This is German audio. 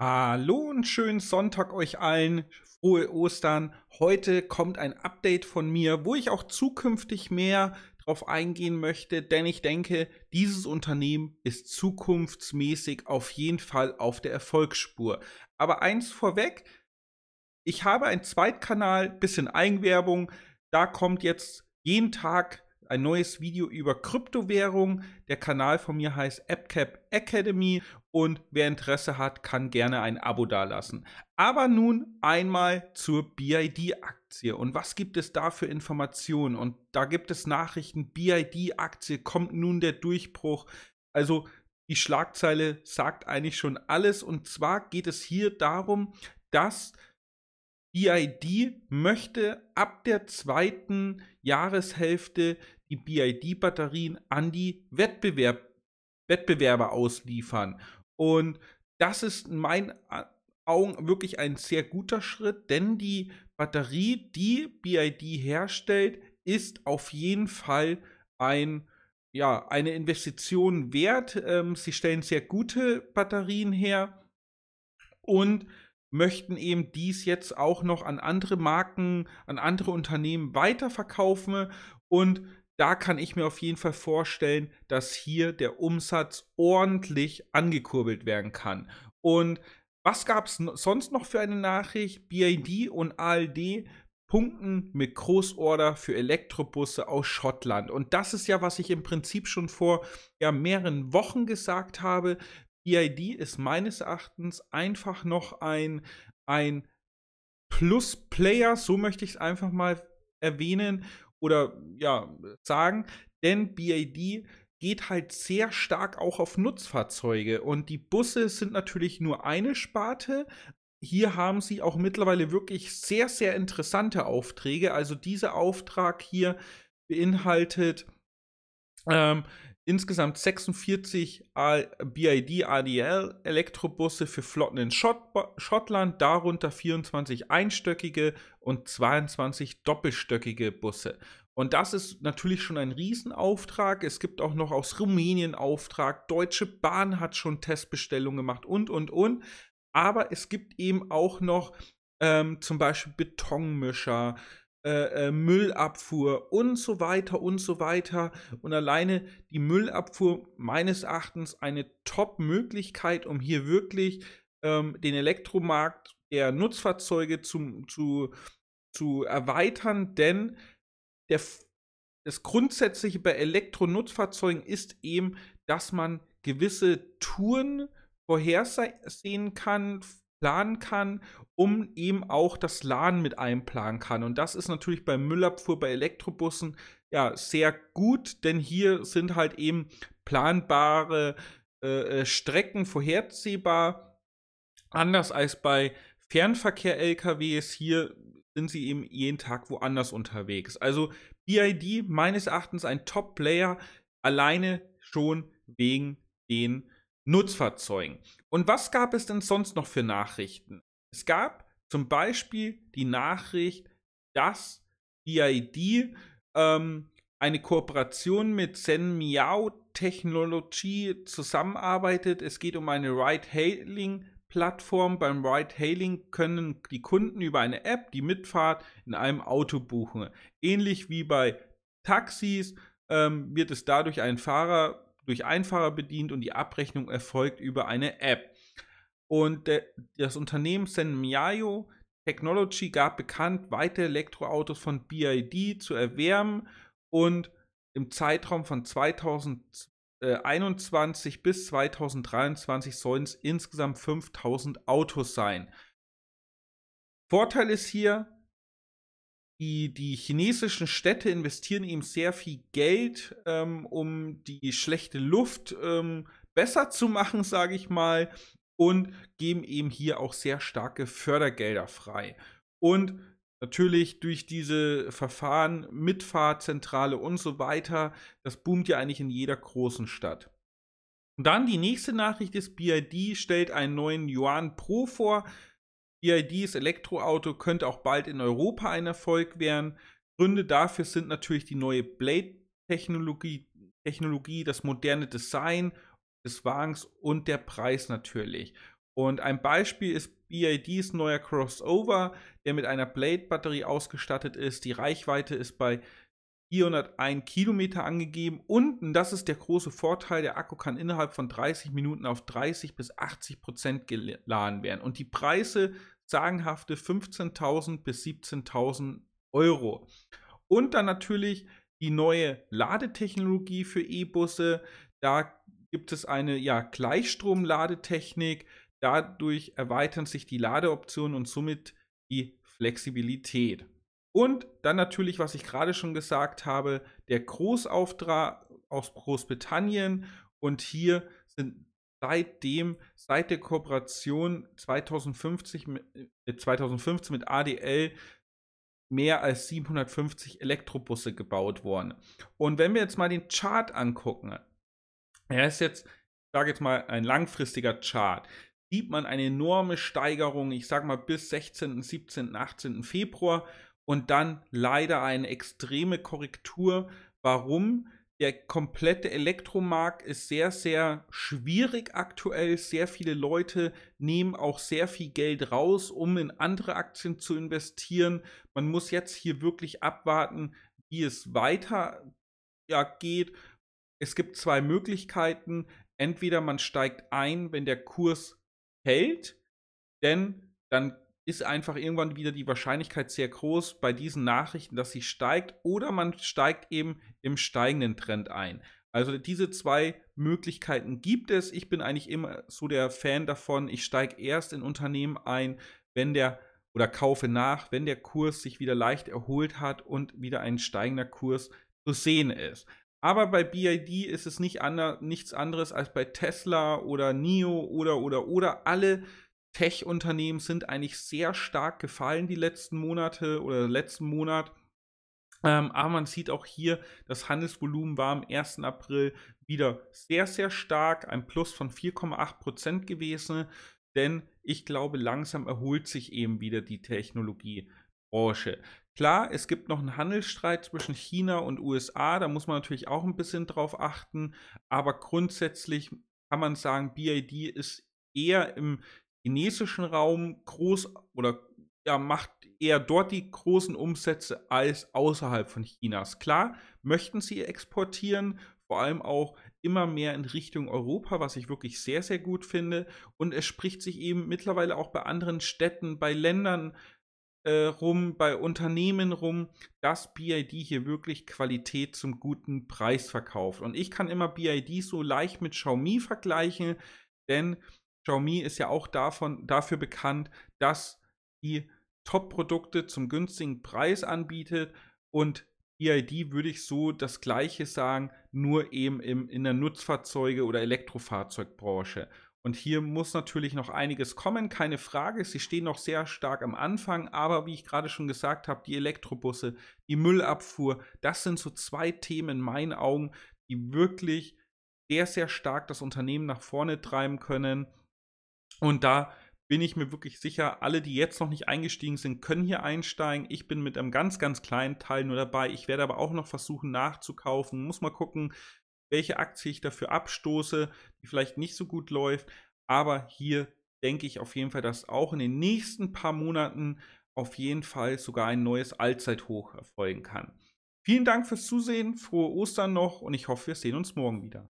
Hallo und schönen Sonntag euch allen. Frohe Ostern. Heute kommt ein Update von mir, wo ich auch zukünftig mehr drauf eingehen möchte, denn ich denke, dieses Unternehmen ist zukunftsmäßig auf jeden Fall auf der Erfolgsspur. Aber eins vorweg, ich habe einen Zweitkanal, bisschen Eigenwerbung. Da kommt jetzt jeden Tag ein neues Video über Kryptowährung. Der Kanal von mir heißt AppCap Academy und wer Interesse hat, kann gerne ein Abo dalassen. Aber nun einmal zur BID-Aktie und was gibt es da für Informationen? Und da gibt es Nachrichten, BID-Aktie, kommt nun der Durchbruch? Also die Schlagzeile sagt eigentlich schon alles und zwar geht es hier darum, dass BID möchte ab der zweiten Jahreshälfte die BID-Batterien an die Wettbewerb Wettbewerber ausliefern. Und das ist in meinen Augen wirklich ein sehr guter Schritt, denn die Batterie, die BID herstellt, ist auf jeden Fall ein, ja, eine Investition wert. Ähm, sie stellen sehr gute Batterien her und möchten eben dies jetzt auch noch an andere Marken, an andere Unternehmen weiterverkaufen. Und da kann ich mir auf jeden Fall vorstellen, dass hier der Umsatz ordentlich angekurbelt werden kann. Und was gab es sonst noch für eine Nachricht? BID und ALD punkten mit Großorder für Elektrobusse aus Schottland. Und das ist ja, was ich im Prinzip schon vor ja, mehreren Wochen gesagt habe. BID ist meines Erachtens einfach noch ein, ein Plus-Player, so möchte ich es einfach mal erwähnen oder ja, sagen, denn BID geht halt sehr stark auch auf Nutzfahrzeuge und die Busse sind natürlich nur eine Sparte. Hier haben sie auch mittlerweile wirklich sehr, sehr interessante Aufträge. Also dieser Auftrag hier beinhaltet ähm, insgesamt 46 BID ADL Elektrobusse für Flotten in Schott Schottland, darunter 24 einstöckige und 22 doppelstöckige Busse. Und das ist natürlich schon ein Riesenauftrag. Es gibt auch noch aus Rumänien Auftrag. Deutsche Bahn hat schon Testbestellungen gemacht und, und, und. Aber es gibt eben auch noch ähm, zum Beispiel Betonmischer, äh, äh, Müllabfuhr und so weiter und so weiter. Und alleine die Müllabfuhr meines Erachtens eine Top-Möglichkeit, um hier wirklich ähm, den Elektromarkt der Nutzfahrzeuge zu, zu, zu erweitern, denn der, das Grundsätzliche bei Elektronutzfahrzeugen ist eben, dass man gewisse Touren vorhersehen kann, planen kann, um eben auch das Laden mit einplanen kann. Und das ist natürlich bei Müllabfuhr, bei Elektrobussen ja sehr gut, denn hier sind halt eben planbare äh, äh Strecken vorhersehbar. Anders als bei Fernverkehr-LKWs, hier sind sie eben jeden Tag woanders unterwegs. Also BID meines Erachtens ein Top-Player, alleine schon wegen den Nutzfahrzeugen. Und was gab es denn sonst noch für Nachrichten? Es gab zum Beispiel die Nachricht, dass BID ähm, eine Kooperation mit Zen Miao Technology zusammenarbeitet. Es geht um eine Ride-Hailing Plattform. Beim Ride-Hailing können die Kunden über eine App die Mitfahrt in einem Auto buchen. Ähnlich wie bei Taxis ähm, wird es dadurch einen Fahrer durch Einfahrer bedient und die Abrechnung erfolgt über eine App. Und der, das Unternehmen Senmiayo Technology gab bekannt, weitere Elektroautos von BID zu erwerben und im Zeitraum von 2021 äh, bis 2023 sollen es insgesamt 5000 Autos sein. Vorteil ist hier, die, die chinesischen Städte investieren eben sehr viel Geld, ähm, um die schlechte Luft ähm, besser zu machen, sage ich mal, und geben eben hier auch sehr starke Fördergelder frei. Und natürlich durch diese Verfahren, Mitfahrzentrale und so weiter, das boomt ja eigentlich in jeder großen Stadt. Und dann die nächste Nachricht ist, BID stellt einen neuen Yuan Pro vor, BIDs e Elektroauto könnte auch bald in Europa ein Erfolg werden. Gründe dafür sind natürlich die neue Blade-Technologie, Technologie, das moderne Design des Wagens und der Preis natürlich. Und ein Beispiel ist BIDs e neuer Crossover, der mit einer Blade-Batterie ausgestattet ist. Die Reichweite ist bei 401 Kilometer angegeben. Unten, das ist der große Vorteil, der Akku kann innerhalb von 30 Minuten auf 30 bis 80 Prozent geladen werden. Und die Preise sagenhafte 15.000 bis 17.000 Euro. Und dann natürlich die neue Ladetechnologie für E-Busse. Da gibt es eine ja, Gleichstrom-Ladetechnik. Dadurch erweitern sich die Ladeoptionen und somit die Flexibilität. Und dann natürlich, was ich gerade schon gesagt habe, der Großauftrag aus Großbritannien. Und hier sind seitdem, seit der Kooperation 2050 2015 mit äh, ADL mehr als 750 Elektrobusse gebaut worden. Und wenn wir jetzt mal den Chart angucken, er ist jetzt, ich sage jetzt mal, ein langfristiger Chart, sieht man eine enorme Steigerung, ich sage mal bis 16., 17., 18. Februar und dann leider eine extreme Korrektur. Warum? Der komplette Elektromarkt ist sehr, sehr schwierig aktuell. Sehr viele Leute nehmen auch sehr viel Geld raus, um in andere Aktien zu investieren. Man muss jetzt hier wirklich abwarten, wie es weiter ja, geht. Es gibt zwei Möglichkeiten. Entweder man steigt ein, wenn der Kurs hält, denn dann ist einfach irgendwann wieder die Wahrscheinlichkeit sehr groß bei diesen Nachrichten, dass sie steigt oder man steigt eben im steigenden Trend ein. Also diese zwei Möglichkeiten gibt es. Ich bin eigentlich immer so der Fan davon, ich steige erst in Unternehmen ein, wenn der oder kaufe nach, wenn der Kurs sich wieder leicht erholt hat und wieder ein steigender Kurs zu sehen ist. Aber bei BID ist es nicht ander, nichts anderes als bei Tesla oder NIO oder oder oder alle Tech-Unternehmen sind eigentlich sehr stark gefallen die letzten Monate oder letzten Monat. Ähm, aber man sieht auch hier, das Handelsvolumen war am 1. April wieder sehr, sehr stark, ein Plus von 4,8 gewesen. Denn ich glaube, langsam erholt sich eben wieder die Technologiebranche. Klar, es gibt noch einen Handelsstreit zwischen China und USA, da muss man natürlich auch ein bisschen drauf achten, aber grundsätzlich kann man sagen, BID ist eher im chinesischen Raum groß oder ja, macht eher dort die großen Umsätze als außerhalb von Chinas. Klar, möchten sie exportieren, vor allem auch immer mehr in Richtung Europa, was ich wirklich sehr, sehr gut finde. Und es spricht sich eben mittlerweile auch bei anderen Städten, bei Ländern äh, rum, bei Unternehmen rum, dass BID hier wirklich Qualität zum guten Preis verkauft. Und ich kann immer BID so leicht mit Xiaomi vergleichen, denn Xiaomi ist ja auch davon, dafür bekannt, dass die Top-Produkte zum günstigen Preis anbietet und EID würde ich so das gleiche sagen, nur eben im, in der Nutzfahrzeuge- oder Elektrofahrzeugbranche. Und hier muss natürlich noch einiges kommen, keine Frage. Sie stehen noch sehr stark am Anfang, aber wie ich gerade schon gesagt habe, die Elektrobusse, die Müllabfuhr, das sind so zwei Themen in meinen Augen, die wirklich sehr, sehr stark das Unternehmen nach vorne treiben können. Und da bin ich mir wirklich sicher, alle, die jetzt noch nicht eingestiegen sind, können hier einsteigen. Ich bin mit einem ganz, ganz kleinen Teil nur dabei. Ich werde aber auch noch versuchen nachzukaufen. Muss mal gucken, welche Aktie ich dafür abstoße, die vielleicht nicht so gut läuft. Aber hier denke ich auf jeden Fall, dass auch in den nächsten paar Monaten auf jeden Fall sogar ein neues Allzeithoch erfolgen kann. Vielen Dank fürs Zusehen, frohe Ostern noch und ich hoffe, wir sehen uns morgen wieder.